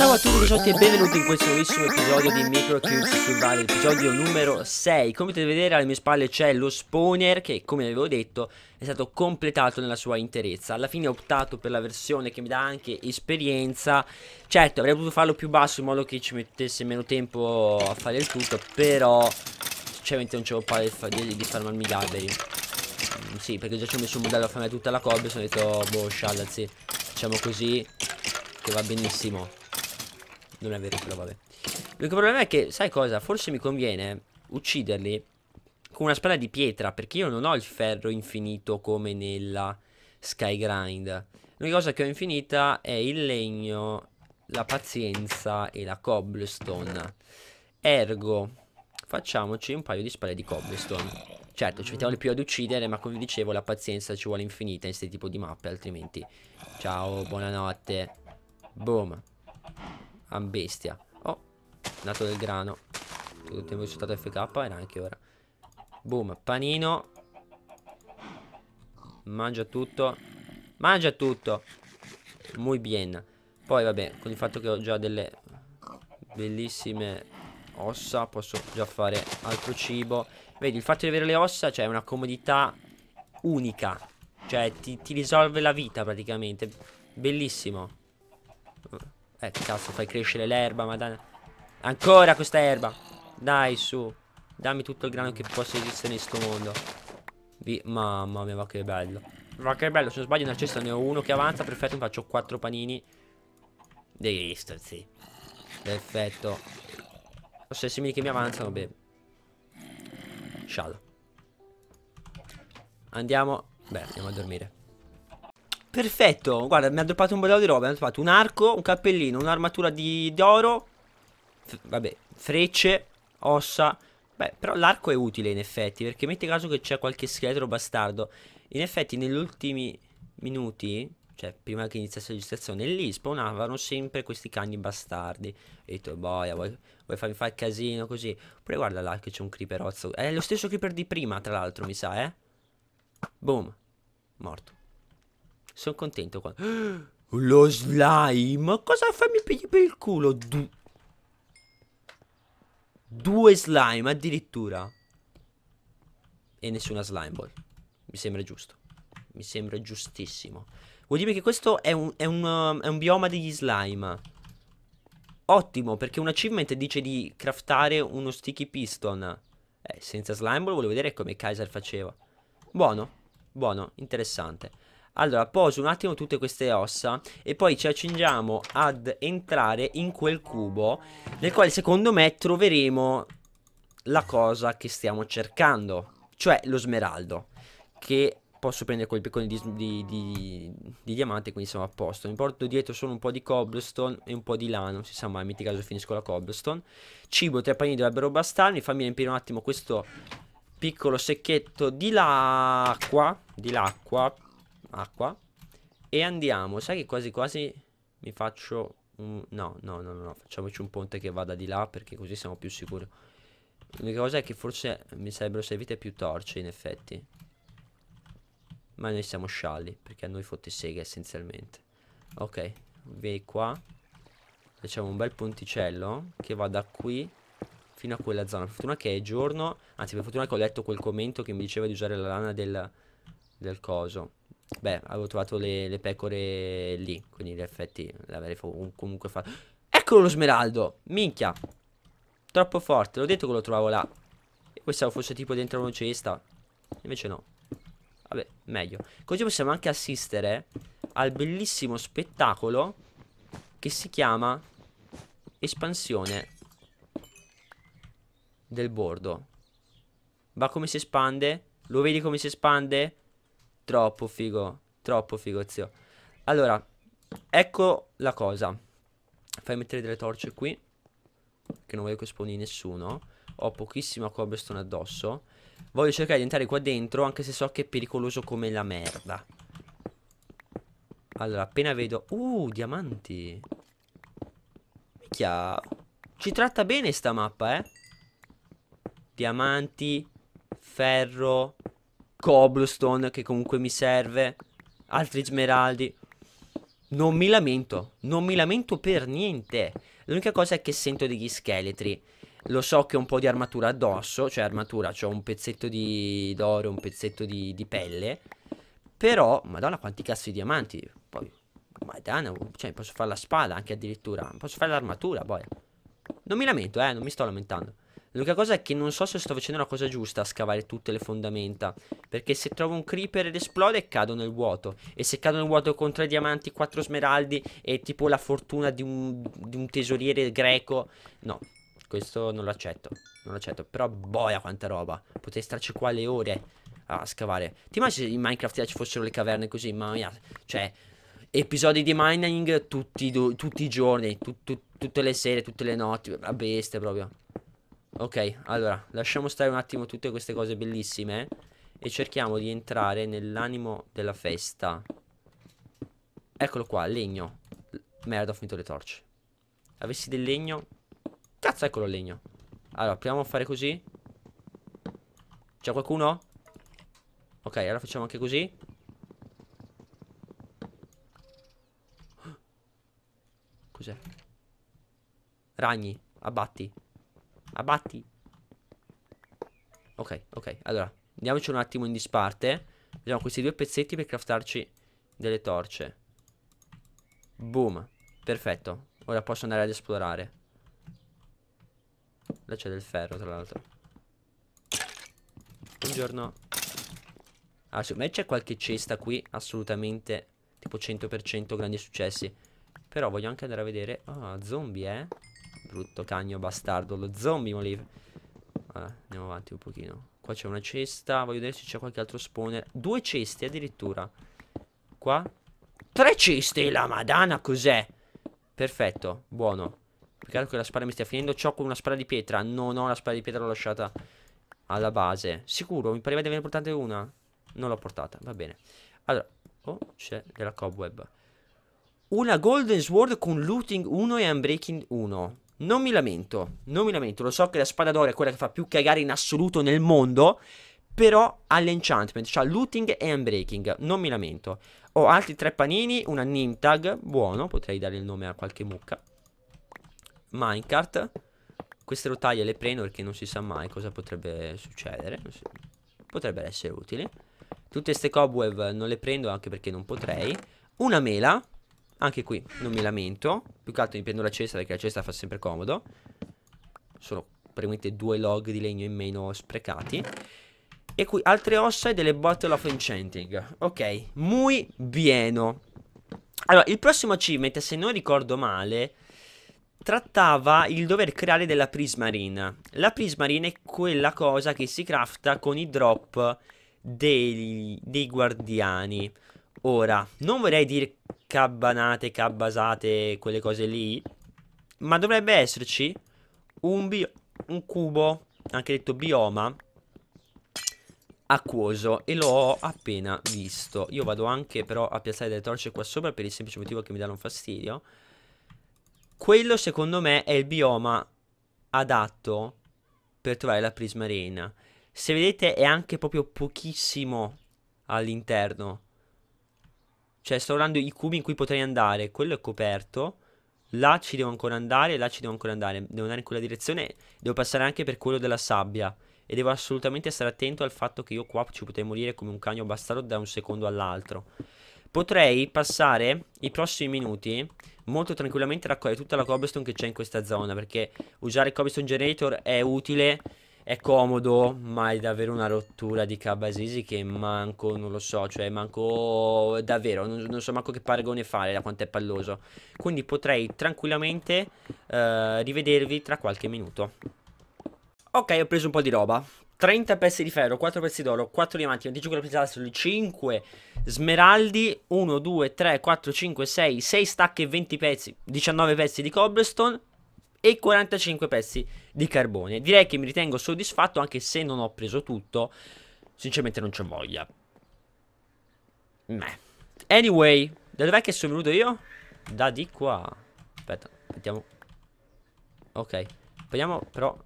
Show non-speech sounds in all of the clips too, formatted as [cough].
Ciao a tutti cicciotti e benvenuti in questo nuovissimo episodio di Micro Cubes Survival, episodio numero 6 Come potete vedere alle mie spalle c'è lo spawner che come avevo detto è stato completato nella sua interezza Alla fine ho optato per la versione che mi dà anche esperienza Certo avrei potuto farlo più basso in modo che ci mettesse meno tempo a fare il tutto Però sinceramente non c'avevo paura di, di, di farmarmi gli alberi mm, Sì perché già ci ho messo un modello a farmi tutta la cobbia e sono detto oh, boh scialla, scialazzi Facciamo così che va benissimo non è vero però vabbè L'unico problema è che sai cosa Forse mi conviene ucciderli Con una spada di pietra Perché io non ho il ferro infinito come nella Skygrind L'unica cosa che ho infinita è il legno La pazienza e la cobblestone Ergo Facciamoci un paio di spade di cobblestone Certo, ci mettiamo di più ad uccidere, ma come vi dicevo la pazienza ci vuole infinita in questo tipo di mappe, altrimenti... Ciao, buonanotte. Boom a bestia. Oh, nato del grano. Che tutti avevo FK, era anche ora. Boom, panino. Mangia tutto. Mangia tutto. Muy bien. Poi vabbè, con il fatto che ho già delle bellissime ossa, posso già fare altro cibo. Vedi, il fatto di avere le ossa, cioè, è una comodità unica. Cioè, ti, ti risolve la vita praticamente. Bellissimo. Eh, cazzo, fai crescere l'erba, madonna. Ancora questa erba. Dai, su. Dammi tutto il grano che possa esistere in questo mondo. Vi... Mamma mia, ma che bello. Ma che bello, se non sbaglio nella cesta ne ho uno che avanza, perfetto, mi faccio quattro panini. Dei ristorzi. Perfetto. Ho sei simili che mi avanzano, beh. Scialo. Andiamo. Beh, andiamo a dormire. Perfetto, guarda, mi ha droppato un po' di roba, mi ha droppato un arco, un cappellino, un'armatura di d'oro, vabbè, frecce, ossa, beh, però l'arco è utile in effetti, perché metti caso che c'è qualche scheletro bastardo, in effetti negli ultimi minuti, cioè prima che iniziasse la registrazione, lì spawnavano sempre questi cani bastardi, ho detto, boia, vuoi, vuoi farmi fare casino così, pure guarda là che c'è un creeperozzo, è lo stesso creeper di prima tra l'altro mi sa, eh, boom, morto. Sono contento qua. [gasps] Lo slime. Cosa Mi pigli per il culo? Du Due slime addirittura. E nessuna slime ball. Boh. Mi sembra giusto. Mi sembra giustissimo. Vuol dire che questo è un, è un, è un bioma degli slime. Ottimo, perché un achievement dice di craftare uno sticky piston. Eh, senza slime ball volevo vedere come Kaiser faceva. Buono, buono, interessante. Allora, poso un attimo tutte queste ossa e poi ci accingiamo ad entrare in quel cubo nel quale secondo me troveremo la cosa che stiamo cercando, cioè lo smeraldo, che posso prendere quel piccone di, di, di, di, diamante, quindi siamo a posto. Mi porto dietro solo un po' di cobblestone e un po' di lano, si sa mai, metti caso finisco la cobblestone. Cibo, tre panini dovrebbero bastarmi, fammi riempire un attimo questo piccolo secchietto di l'acqua, di l'acqua, acqua. E andiamo, sai che quasi quasi mi faccio un... No, no, no, no, no, facciamoci un ponte che vada di là perché così siamo più sicuri. L'unica cosa è che forse mi sarebbero servite più torce in effetti. Ma noi siamo scialli perché a noi fotte sega essenzialmente. Ok, vieni qua. Facciamo un bel ponticello che va da qui fino a quella zona. Per fortuna che è giorno, anzi per fortuna che ho letto quel commento che mi diceva di usare la lana del, del coso. Beh, avevo trovato le, le pecore lì, quindi in effetti l'avrei comunque fatto. Eccolo lo smeraldo! Minchia! Troppo forte, l'ho detto che lo trovavo là. Io pensavo fosse tipo dentro una cesta. Invece no. Vabbè, meglio. Così possiamo anche assistere al bellissimo spettacolo che si chiama espansione del bordo. Va come si espande? Lo vedi come si espande? Troppo figo, troppo figo, zio. Allora, ecco la cosa. Fai mettere delle torce qui, che non voglio che spawni nessuno. Ho pochissima cobblestone addosso. Voglio cercare di entrare qua dentro, anche se so che è pericoloso come la merda. Allora, appena vedo... Uh, diamanti. Minchia. Ci tratta bene sta mappa, eh. Diamanti, ferro, cobblestone che comunque mi serve, altri smeraldi. Non mi lamento, non mi lamento per niente. L'unica cosa è che sento degli scheletri. Lo so che ho un po' di armatura addosso, cioè armatura, cioè un pezzetto di d'oro, un pezzetto di, di, pelle. Però, madonna, quanti cazzo di diamanti. Poi, madonna, uh, cioè posso fare la spada anche addirittura. Posso fare l'armatura, poi. Non mi lamento, eh, non mi sto lamentando. L'unica cosa è che non so se sto facendo la cosa giusta a scavare tutte le fondamenta. Perché se trovo un creeper ed esplode, cado nel vuoto. E se cado nel vuoto con tre diamanti, quattro smeraldi e tipo la fortuna di un, di un tesoriere greco. No, questo non lo accetto. Non lo accetto. Però boia quanta roba. Potrei starci qua le ore a scavare. Ti immagini se in Minecraft ci fossero le caverne così? Ma mia, cioè, episodi di mining tutti, tutti i giorni, tu, tu, tutte le sere, tutte le notti, a bestia proprio. Ok, allora, lasciamo stare un attimo tutte queste cose bellissime e cerchiamo di entrare nell'animo della festa. Eccolo qua, legno. Merda, ho finito le torce. Avessi del legno... Cazzo, eccolo il legno. Allora, proviamo a fare così. C'è qualcuno? Ok, allora facciamo anche così. Cos'è? Ragni, abbatti. Abbatti. Ok, ok. Allora, andiamoci un attimo in disparte. Vediamo questi due pezzetti per craftarci delle torce. Boom. Perfetto. Ora posso andare ad esplorare. Là c'è del ferro, tra l'altro. Buongiorno. Ah, secondo me c'è qualche cesta qui assolutamente tipo 100% grandi successi. Però voglio anche andare a vedere... oh, zombie, eh? Brutto cagno bastardo. Lo zombie molive. Allora, andiamo avanti un pochino. Qua c'è una cesta. Voglio vedere se c'è qualche altro spawner. Due ceste addirittura. Qua. Tre ceste. La madana cos'è? Perfetto. Buono. Peccato che la spada mi stia finendo. C'ho con una spada di pietra. Non ho la spada di pietra l'ho lasciata alla base. Sicuro? Mi pareva di averne portata una. Non l'ho portata. Va bene. Allora. Oh, c'è della cobweb. Una Golden Sword con Looting 1 e Unbreaking 1. Non mi lamento, non mi lamento. Lo so che la spada d'oro è quella che fa più cagare in assoluto nel mondo. Però ha l'enchantment, cioè looting e unbreaking. Non mi lamento. Ho altri tre panini, una Nimtag, buono, potrei dare il nome a qualche mucca. Minecart. Queste rotaie le prendo perché non si sa mai cosa potrebbe succedere. Potrebbero essere utili. Tutte queste cobweb non le prendo anche perché non potrei. Una mela, anche qui non mi lamento. Più che altro mi prendo la cesta perché la cesta fa sempre comodo. Sono praticamente due log di legno in meno sprecati. E qui altre ossa e delle bottle of enchanting. Ok, muy bieno. Allora, il prossimo achievement, se non ricordo male, trattava il dover creare della prismarine. La prismarine è quella cosa che si crafta con i drop dei, dei guardiani. Ora, non vorrei dire cabbanate, cabbasate, quelle cose lì. Ma dovrebbe esserci un, bio, un cubo, anche detto bioma, acquoso e l'ho appena visto. Io vado anche però a piazzare delle torce qua sopra per il semplice motivo che mi danno fastidio. Quello secondo me è il bioma adatto per trovare la prismarina. Se vedete è anche proprio pochissimo all'interno cioè, sto guardando i cubi in cui potrei andare. Quello è coperto. Là ci devo ancora andare, là ci devo ancora andare. Devo andare in quella direzione. Devo passare anche per quello della sabbia. E devo assolutamente stare attento al fatto che io qua ci potrei morire come un cagno bastardo da un secondo all'altro. Potrei passare i prossimi minuti molto tranquillamente a raccogliere tutta la cobblestone che c'è in questa zona. Perché usare il cobblestone generator è utile è comodo, ma è davvero una rottura di Cabasisi che manco, non lo so, cioè manco davvero, non, non so manco che paragone fare da quanto è palloso. Quindi potrei tranquillamente eh, rivedervi tra qualche minuto. Ok, ho preso un po' di roba. 30 pezzi di ferro, 4 pezzi d'oro, 4 diamanti, 25 pizzastri, 5 smeraldi, 1, 2, 3, 4, 5, 6, 6 stacche e 20 pezzi, 19 pezzi di cobblestone, e 45 pezzi di carbone. Direi che mi ritengo soddisfatto anche se non ho preso tutto. Sinceramente non c'ho voglia. Meh. Anyway, da dov'è che sono venuto io? Da di qua. Aspetta, mettiamo. Ok. Vediamo però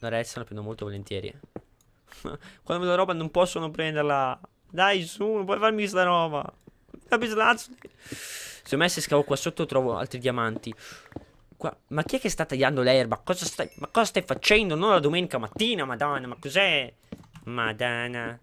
la resta la prendo molto volentieri. [laughs] Quando vedo la roba non posso non prenderla. Dai su, non puoi farmi sta roba. Capislazzo. Se me se scavo qua sotto trovo altri diamanti. Qua, ma chi è che sta tagliando l'erba? Cosa stai, ma cosa stai facendo? Non la domenica mattina, madonna, ma cos'è? Madonna.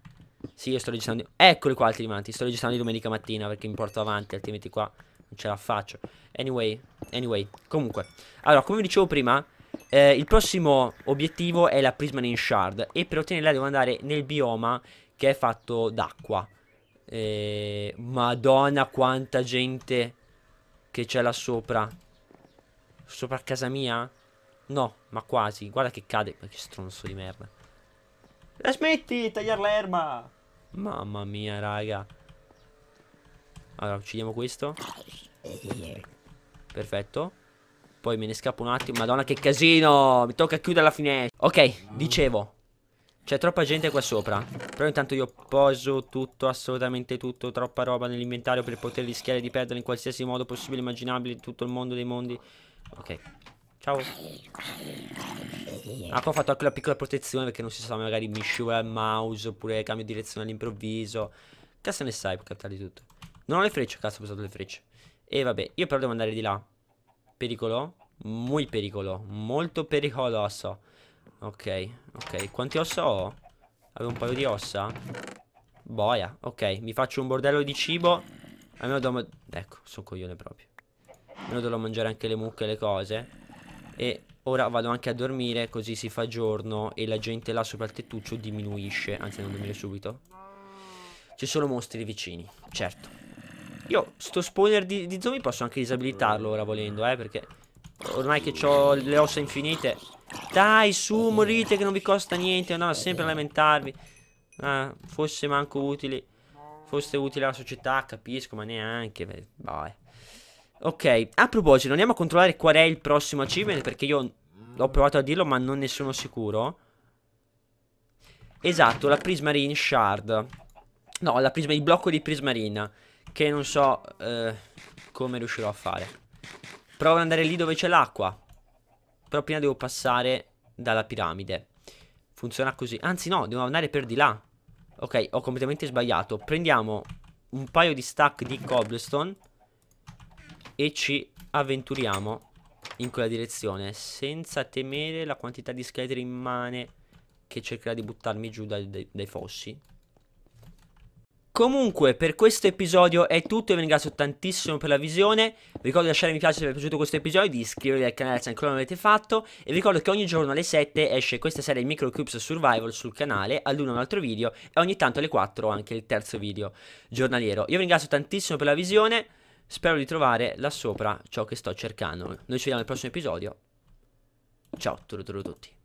Sì, io sto registrando. Eccoli qua altri davanti. Sto registrando di domenica mattina perché mi porto avanti, altrimenti qua non ce la faccio. Anyway, anyway. Comunque, allora, come vi dicevo prima, eh, il prossimo obiettivo è la Prismarine Shard. E per ottenerla devo andare nel bioma che è fatto d'acqua. Eh, madonna, quanta gente che c'è là sopra. Sopra casa mia? No, ma quasi. Guarda che cade. Ma che stronzo di merda. La eh, smetti di tagliare l'erba. Mamma mia, raga. Allora, uccidiamo questo. Perfetto. Poi me ne scappo un attimo. Madonna, che casino. Mi tocca chiudere la finestra. Ok, dicevo. C'è troppa gente qua sopra. Però intanto io poso tutto, assolutamente tutto. Troppa roba nell'inventario per poter rischiare di perdere in qualsiasi modo possibile e immaginabile tutto il mondo dei mondi. Ok. Ciao. Ah, ho fatto anche la piccola protezione perché non si sa, magari mi scivola il mouse oppure cambio direzione all'improvviso. Cazzo ne sai, per capitare di tutto. Non ho le frecce, cazzo, ho usato le frecce. E vabbè, io però devo andare di là. Pericolo? Muy pericolo. Molto pericoloso. Ok, ok. Quanti ossa ho? Avevo un paio di ossa? Boia, ok. Mi faccio un bordello di cibo. Almeno do... Ecco, sono coglione proprio venuto dovrò mangiare anche le mucche e le cose. E ora vado anche a dormire così si fa giorno e la gente là sopra il tettuccio diminuisce. Anzi non dormire subito. Ci sono mostri vicini, certo. Io sto spawner di, di zombie posso anche disabilitarlo ora volendo, eh, perché ormai che ho le ossa infinite. Dai, su, morite che non vi costa niente, andava sempre a lamentarvi. Ah, fosse manco utili. Foste utile alla società, capisco, ma neanche. Beh, bye. Boh, eh. Ok, a proposito, andiamo a controllare qual è il prossimo achievement perché io l'ho provato a dirlo ma non ne sono sicuro. Esatto, la Prismarine Shard. No, la prisma, il blocco di Prismarine che non so eh, come riuscirò a fare. Provo ad andare lì dove c'è l'acqua. Però prima devo passare dalla piramide. Funziona così. Anzi no, devo andare per di là. Ok, ho completamente sbagliato. Prendiamo un paio di stack di cobblestone e ci avventuriamo in quella direzione senza temere la quantità di scheletri immane che cercherà di buttarmi giù dai, dai fossi. Comunque per questo episodio è tutto, vi ringrazio tantissimo per la visione, vi ricordo di lasciare mi piace se vi è piaciuto questo episodio, di iscrivervi al canale se ancora non l'avete fatto e vi ricordo che ogni giorno alle 7 esce questa serie Micro Cubes Survival sul canale, all'uno un altro video e ogni tanto alle 4 anche il terzo video giornaliero. Io vi ringrazio tantissimo per la visione. Spero di trovare là sopra ciò che sto cercando. Noi ci vediamo nel prossimo episodio. Ciao, tutto tutti.